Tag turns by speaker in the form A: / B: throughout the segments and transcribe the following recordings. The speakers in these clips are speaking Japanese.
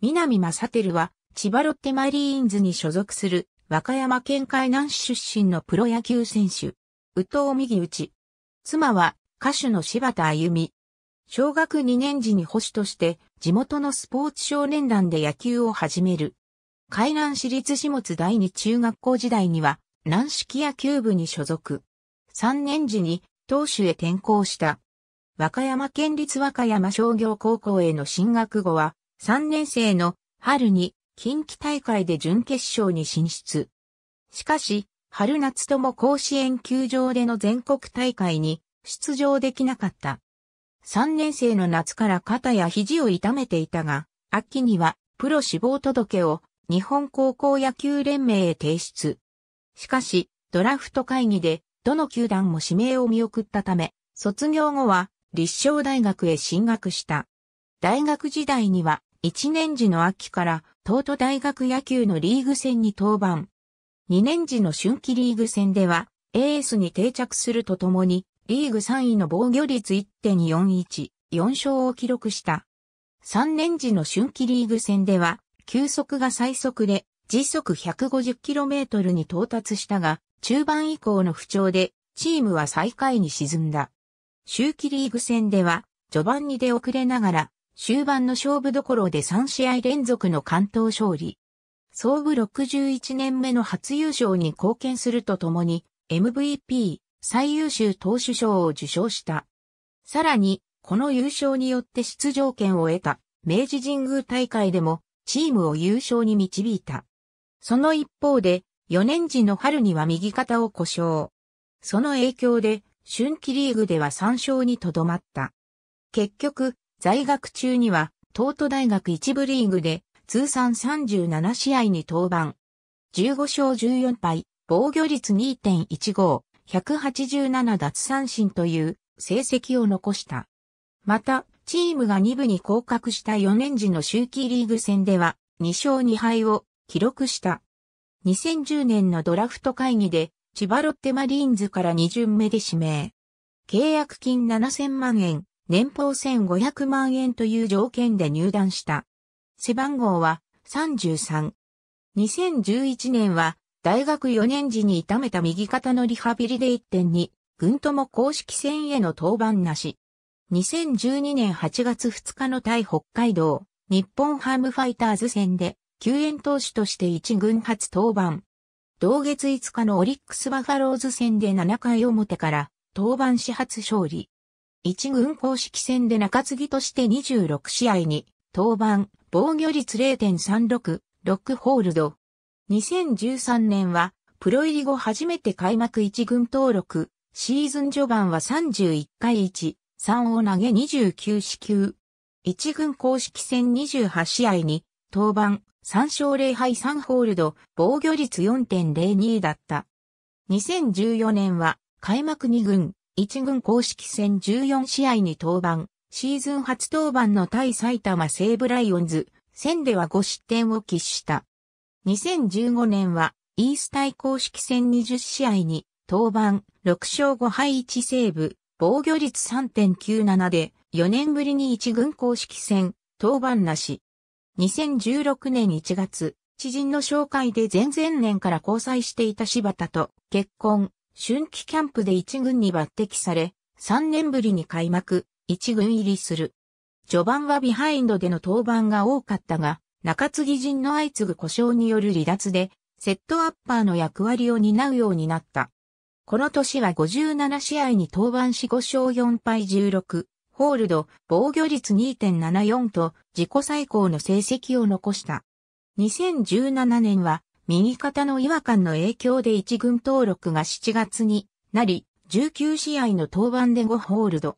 A: 南正輝は、千葉ロッテマリーンズに所属する、和歌山県海南市出身のプロ野球選手。宇藤右内。妻は、歌手の柴田歩美。小学2年時に保守として、地元のスポーツ少年団で野球を始める。海南市立下津第二中学校時代には、軟式野球部に所属。3年時に、投手へ転校した。和歌山県立和歌山商業高校への進学後は、3年生の春に近畿大会で準決勝に進出。しかし、春夏とも甲子園球場での全国大会に出場できなかった。3年生の夏から肩や肘を痛めていたが、秋にはプロ志望届を日本高校野球連盟へ提出。しかし、ドラフト会議でどの球団も指名を見送ったため、卒業後は立正大学へ進学した。大学時代には1年時の秋から東都大学野球のリーグ戦に登板。2年時の春季リーグ戦ではエースに定着するとともにリーグ3位の防御率1.41、4勝を記録した。3年時の春季リーグ戦では球速が最速で時速 150km に到達したが中盤以降の不調でチームは最下位に沈んだ。秋季リーグ戦では序盤に出遅れながら終盤の勝負どころで3試合連続の関東勝利。総武61年目の初優勝に貢献するとともに MVP 最優秀投手賞を受賞した。さらに、この優勝によって出場権を得た明治神宮大会でもチームを優勝に導いた。その一方で、4年時の春には右肩を故障。その影響で、春季リーグでは3勝にとどまった。結局、在学中には、東都大学一部リーグで、通算37試合に登板。15勝14敗、防御率2.15、187奪三振という成績を残した。また、チームが2部に降格した4年時の周期リーグ戦では、2勝2敗を記録した。2010年のドラフト会議で、千葉ロッテマリーンズから2巡目で指名。契約金7000万円、年俸1500万円という条件で入団した。背番号は33。2011年は大学4年時に痛めた右肩のリハビリで1.2、軍とも公式戦への登板なし。2012年8月2日の対北海道、日本ハムファイターズ戦で、救援投手として1軍初登板。同月5日のオリックスバファローズ戦で7回表から、登板始発勝利。一軍公式戦で中継ぎとして26試合に登板、防御率0.36、ロックホールド。2013年は、プロ入り後初めて開幕一軍登録、シーズン序盤は31回1、3を投げ29四球。一軍公式戦28試合に、登板、3勝0敗3ホールド、防御率4.02だった。2014年は、開幕二軍、1軍公式戦14試合に登板、シーズン初登板の対埼玉西武ライオンズ、戦では5失点を喫した。2015年は、イース対公式戦20試合に、登板、6勝5敗1セーブ、防御率3.97で、4年ぶりに1軍公式戦、登板なし。2016年1月、知人の紹介で前々年から交際していた柴田と結婚、春季キャンプで一軍に抜擢され、3年ぶりに開幕、一軍入りする。序盤はビハインドでの登板が多かったが、中継ぎ陣の相次ぐ故障による離脱で、セットアッパーの役割を担うようになった。この年は57試合に登板し5勝4敗16、ホールド、防御率2.74と自己最高の成績を残した。2017年は右肩の違和感の影響で一軍登録が7月になり、19試合の登板で5ホールド。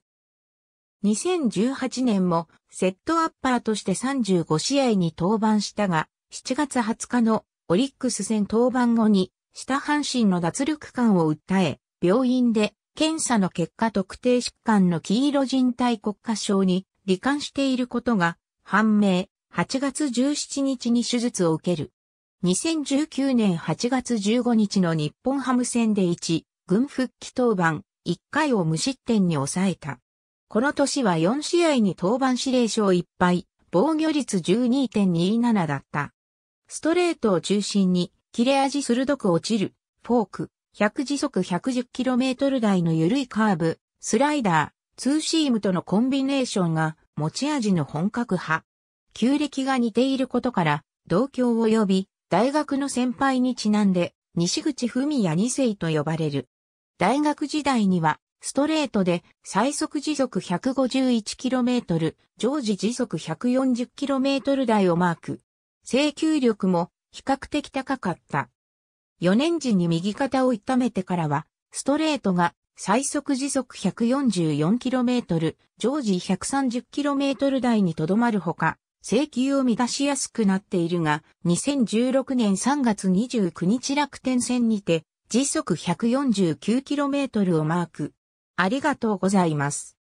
A: 2018年もセットアッパーとして35試合に登板したが、7月20日のオリックス戦登板後に下半身の脱力感を訴え、病院で検査の結果特定疾患の黄色人体国家症に罹患していることが判明、8月17日に手術を受ける。2019年8月15日の日本ハム戦で1、軍復帰登板、1回を無失点に抑えた。この年は4試合に登板指令書1敗、防御率12.27だった。ストレートを中心に、切れ味鋭く落ちる、フォーク、100時速 110km 台の緩いカーブ、スライダー、ツーシームとのコンビネーションが持ち味の本格派。旧暦が似ていることから、同郷を呼び、大学の先輩にちなんで、西口文也二世と呼ばれる。大学時代には、ストレートで最速時速 151km、常時時速 140km 台をマーク。制球力も比較的高かった。4年時に右肩を痛めてからは、ストレートが最速時速 144km、常時 130km 台にとどまるほか、請求を乱しやすくなっているが、2016年3月29日楽天線にて、時速 149km をマーク。ありがとうございます。